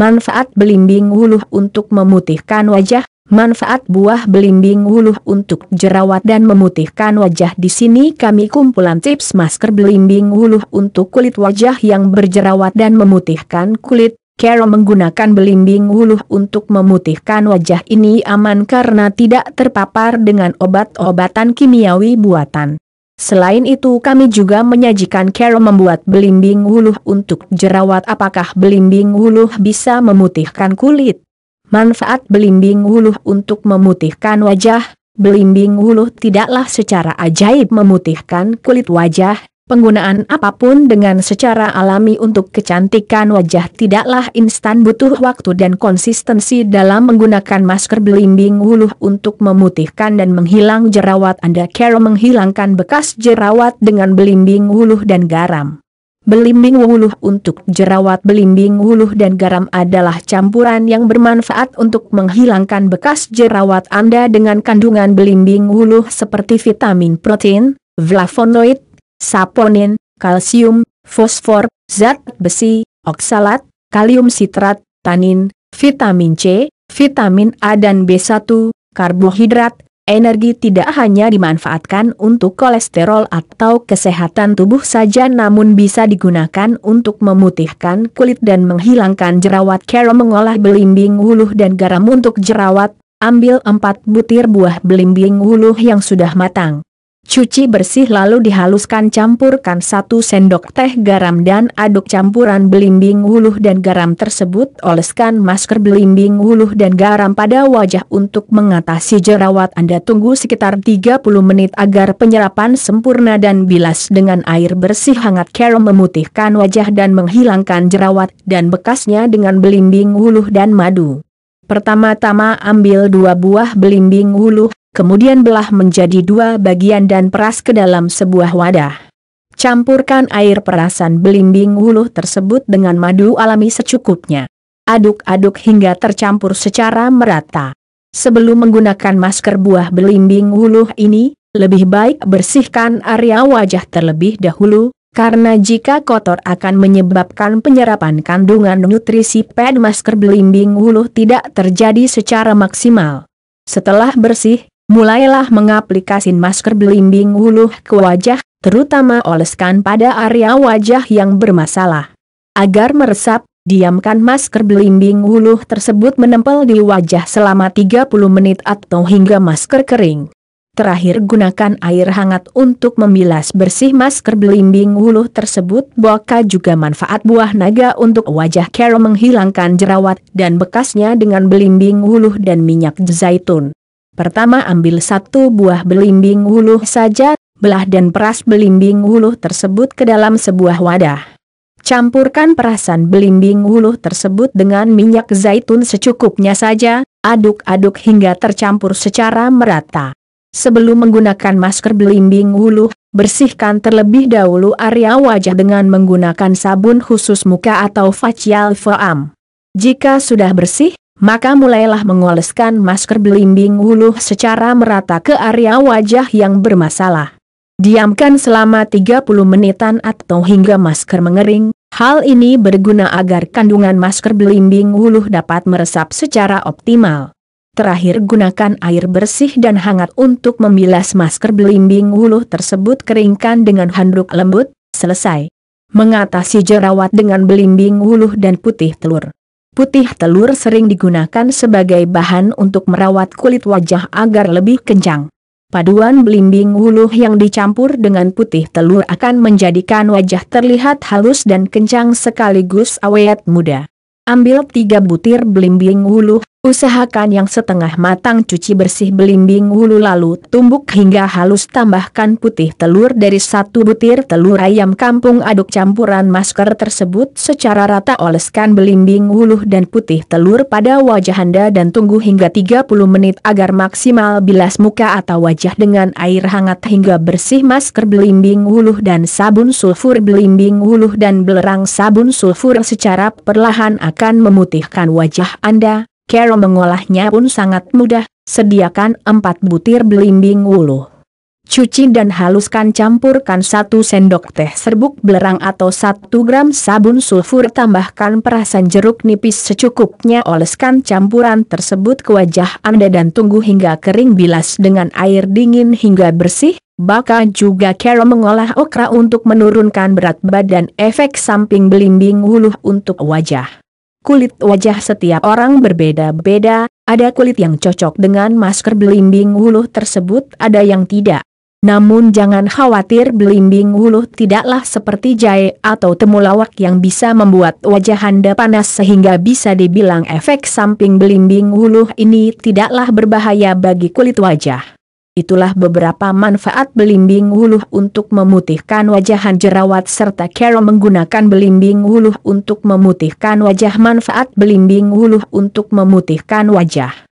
manfaat belimbing wuluh untuk memutihkan wajah, manfaat buah belimbing wuluh untuk jerawat dan memutihkan wajah. Di sini kami kumpulan tips masker belimbing wuluh untuk kulit wajah yang berjerawat dan memutihkan kulit. Kero menggunakan belimbing wuluh untuk memutihkan wajah ini aman karena tidak terpapar dengan obat-obatan kimiawi buatan. Selain itu kami juga menyajikan care membuat belimbing wuluh untuk jerawat apakah belimbing wuluh bisa memutihkan kulit. Manfaat belimbing wuluh untuk memutihkan wajah, belimbing wuluh tidaklah secara ajaib memutihkan kulit wajah, Penggunaan apapun dengan secara alami untuk kecantikan wajah tidaklah instan butuh waktu dan konsistensi dalam menggunakan masker belimbing hulu untuk memutihkan dan menghilang jerawat Anda care menghilangkan bekas jerawat dengan belimbing hulu dan garam Belimbing wuluh untuk jerawat belimbing wuluh dan garam adalah campuran yang bermanfaat untuk menghilangkan bekas jerawat Anda dengan kandungan belimbing wuluh seperti vitamin protein, flavonoid, saponin, kalsium, fosfor, zat besi, oksalat, kalium sitrat, tanin, vitamin C, vitamin A dan B1, karbohidrat, energi tidak hanya dimanfaatkan untuk kolesterol atau kesehatan tubuh saja namun bisa digunakan untuk memutihkan kulit dan menghilangkan jerawat Cara mengolah belimbing huluh dan garam untuk jerawat, ambil 4 butir buah belimbing huluh yang sudah matang. Cuci bersih lalu dihaluskan campurkan satu sendok teh garam dan aduk campuran belimbing wuluh dan garam tersebut oleskan masker belimbing wuluh dan garam pada wajah untuk mengatasi jerawat Anda tunggu sekitar 30 menit agar penyerapan sempurna dan bilas dengan air bersih hangat Care memutihkan wajah dan menghilangkan jerawat dan bekasnya dengan belimbing wuluh dan madu. Pertama-tama ambil dua buah belimbing wuluh kemudian belah menjadi dua bagian dan peras ke dalam sebuah wadah. Campurkan air perasan belimbing wuluh tersebut dengan madu alami secukupnya. Aduk-aduk hingga tercampur secara merata. Sebelum menggunakan masker buah belimbing wuluh ini, lebih baik bersihkan area wajah terlebih dahulu, karena jika kotor akan menyebabkan penyerapan kandungan nutrisi pad masker belimbing wuluh tidak terjadi secara maksimal. Setelah bersih, mulailah mengaplikasin masker belimbing hulu ke wajah, terutama oleskan pada area wajah yang bermasalah. Agar meresap, diamkan masker belimbing hulu tersebut menempel di wajah selama 30 menit atau hingga masker kering. Terakhir gunakan air hangat untuk membilas bersih masker belimbing hulu tersebut Boka juga manfaat buah naga untuk wajah Carol menghilangkan jerawat dan bekasnya dengan belimbing hulu dan minyak zaitun. Pertama ambil satu buah belimbing wuluh saja, belah dan peras belimbing wuluh tersebut ke dalam sebuah wadah. Campurkan perasan belimbing wuluh tersebut dengan minyak zaitun secukupnya saja, aduk-aduk hingga tercampur secara merata. Sebelum menggunakan masker belimbing wuluh, bersihkan terlebih dahulu area wajah dengan menggunakan sabun khusus muka atau facial foam. Jika sudah bersih, maka mulailah mengoleskan masker belimbing hulu secara merata ke area wajah yang bermasalah. Diamkan selama 30 menitan atau hingga masker mengering, hal ini berguna agar kandungan masker belimbing hulu dapat meresap secara optimal. Terakhir gunakan air bersih dan hangat untuk membilas masker belimbing hulu tersebut keringkan dengan handuk lembut, selesai. Mengatasi jerawat dengan belimbing hulu dan putih telur. Putih telur sering digunakan sebagai bahan untuk merawat kulit wajah agar lebih kencang. Paduan belimbing hulu yang dicampur dengan putih telur akan menjadikan wajah terlihat halus dan kencang sekaligus awet muda. Ambil 3 butir belimbing hulu. Usahakan yang setengah matang cuci bersih belimbing hulu lalu tumbuk hingga halus tambahkan putih telur dari satu butir telur ayam kampung aduk campuran masker tersebut secara rata oleskan belimbing hulu dan putih telur pada wajah Anda dan tunggu hingga 30 menit agar maksimal bilas muka atau wajah dengan air hangat hingga bersih masker belimbing hulu dan sabun sulfur belimbing hulu dan belerang sabun sulfur secara perlahan akan memutihkan wajah Anda Kero mengolahnya pun sangat mudah, sediakan empat butir belimbing wulu. Cuci dan haluskan campurkan satu sendok teh serbuk belerang atau satu gram sabun sulfur tambahkan perasan jeruk nipis secukupnya oleskan campuran tersebut ke wajah Anda dan tunggu hingga kering bilas dengan air dingin hingga bersih, Baka juga Carol mengolah okra untuk menurunkan berat badan efek samping belimbing wuluh untuk wajah. Kulit wajah setiap orang berbeda-beda, ada kulit yang cocok dengan masker belimbing wuluh tersebut ada yang tidak. Namun jangan khawatir belimbing wuluh tidaklah seperti jahe atau temulawak yang bisa membuat wajah Anda panas sehingga bisa dibilang efek samping belimbing wuluh ini tidaklah berbahaya bagi kulit wajah. Itulah beberapa manfaat belimbing wuluh untuk memutihkan wajah jerawat serta care menggunakan belimbing wuluh untuk memutihkan wajah manfaat belimbing wuluh untuk memutihkan wajah.